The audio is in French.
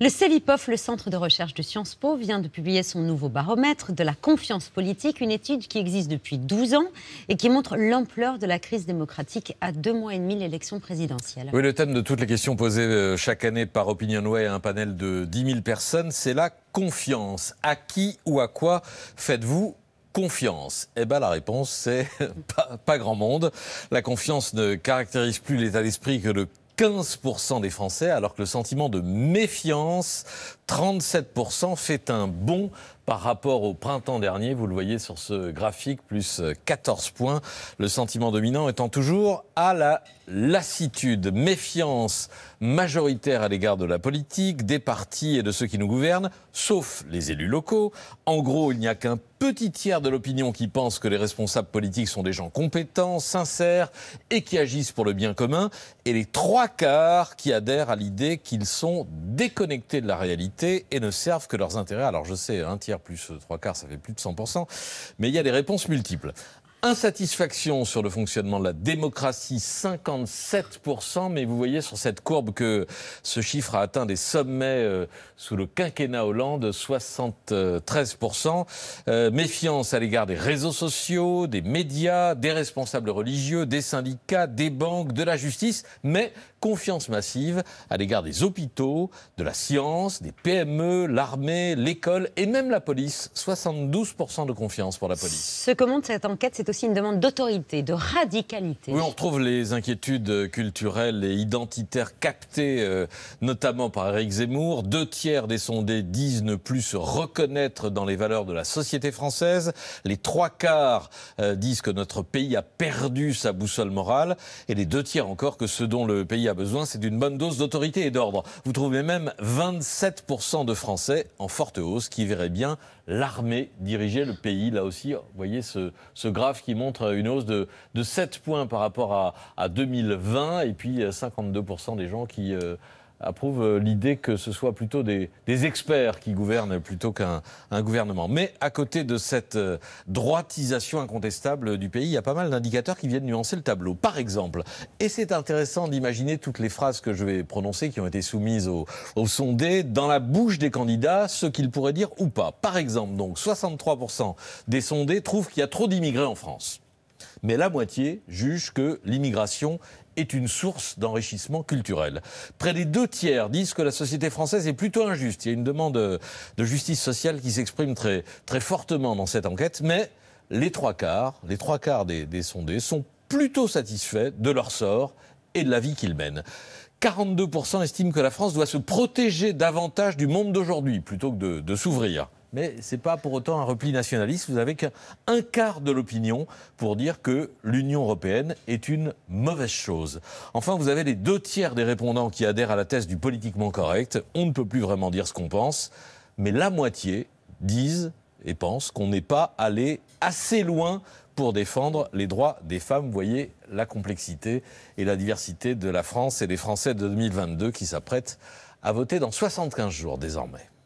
Le CEVIPOF, le centre de recherche de Sciences Po, vient de publier son nouveau baromètre de la confiance politique, une étude qui existe depuis 12 ans et qui montre l'ampleur de la crise démocratique à deux mois et demi l'élection présidentielle. Oui, le thème de toutes les questions posées euh, chaque année par Opinionway à un panel de 10 000 personnes, c'est la confiance. À qui ou à quoi faites-vous confiance Eh bien, la réponse, c'est pas, grand monde. La confiance ne caractérise plus l'état d'esprit que le 15% des Français, alors que le sentiment de méfiance 37% fait un bond par rapport au printemps dernier. Vous le voyez sur ce graphique, plus 14 points. Le sentiment dominant étant toujours à la lassitude, méfiance majoritaire à l'égard de la politique, des partis et de ceux qui nous gouvernent, sauf les élus locaux. En gros, il n'y a qu'un petit tiers de l'opinion qui pense que les responsables politiques sont des gens compétents, sincères et qui agissent pour le bien commun, et les trois quarts qui adhèrent à l'idée qu'ils sont déconnectés de la réalité et ne servent que leurs intérêts. Alors je sais, un tiers plus trois quarts, ça fait plus de 100%, mais il y a des réponses multiples. Insatisfaction sur le fonctionnement de la démocratie, 57%, mais vous voyez sur cette courbe que ce chiffre a atteint des sommets euh, sous le quinquennat Hollande, 73%. Euh, méfiance à l'égard des réseaux sociaux, des médias, des responsables religieux, des syndicats, des banques, de la justice, mais confiance massive à l'égard des hôpitaux, de la science, des PME, l'armée, l'école et même la police, 72% de confiance pour la police. Ce que montre cette enquête, c'est aussi une demande d'autorité, de radicalité. Oui, on retrouve les inquiétudes culturelles et identitaires captées euh, notamment par Eric Zemmour. Deux tiers des sondés disent ne plus se reconnaître dans les valeurs de la société française. Les trois quarts euh, disent que notre pays a perdu sa boussole morale. Et les deux tiers encore que ce dont le pays a besoin, c'est d'une bonne dose d'autorité et d'ordre. Vous trouvez même 27% de Français en forte hausse qui verraient bien l'armée dirigeait le pays. Là aussi, vous voyez ce, ce graphe qui montre une hausse de, 7 points par rapport à, 2020 et puis 52% euh, des gens qui... Euh, approuve euh, l'idée que ce soit plutôt des, experts qui gouvernent plutôt qu'un gouvernement. Mais à côté de cette euh, droitisation incontestable du pays, il y a pas mal d'indicateurs qui viennent nuancer le tableau. Par exemple, et c'est intéressant d'imaginer toutes les phrases que je vais prononcer qui ont été soumises aux sondés, dans la bouche des candidats, ce qu'ils pourraient dire ou pas. Par exemple, donc 63% des sondés trouvent qu'il y a trop d'immigrés en France mais la moitié juge que l'immigration est une source d'enrichissement culturel. Près des deux tiers disent que la société française est plutôt injuste. Il y a une demande de justice sociale qui s'exprime très, fortement dans cette enquête, mais les trois quarts, les trois quarts des, sondés sont plutôt satisfaits de leur sort et de la vie qu'ils mènent. 42% estiment que la France doit se protéger davantage du monde d'aujourd'hui plutôt que de s'ouvrir mais ce n'est pas pour autant un repli nationaliste. Vous avez qu'un quart de l'opinion pour dire que l'Union européenne est une mauvaise chose. Enfin, vous avez les deux tiers des répondants qui adhèrent à la thèse du politiquement correct. On ne peut plus vraiment dire ce qu'on pense, mais la moitié disent et pensent qu'on n'est pas allé assez loin pour défendre les droits des femmes. Vous voyez la complexité et la diversité de la France et des Français de 2022 qui s'apprêtent à voter dans 75 jours désormais.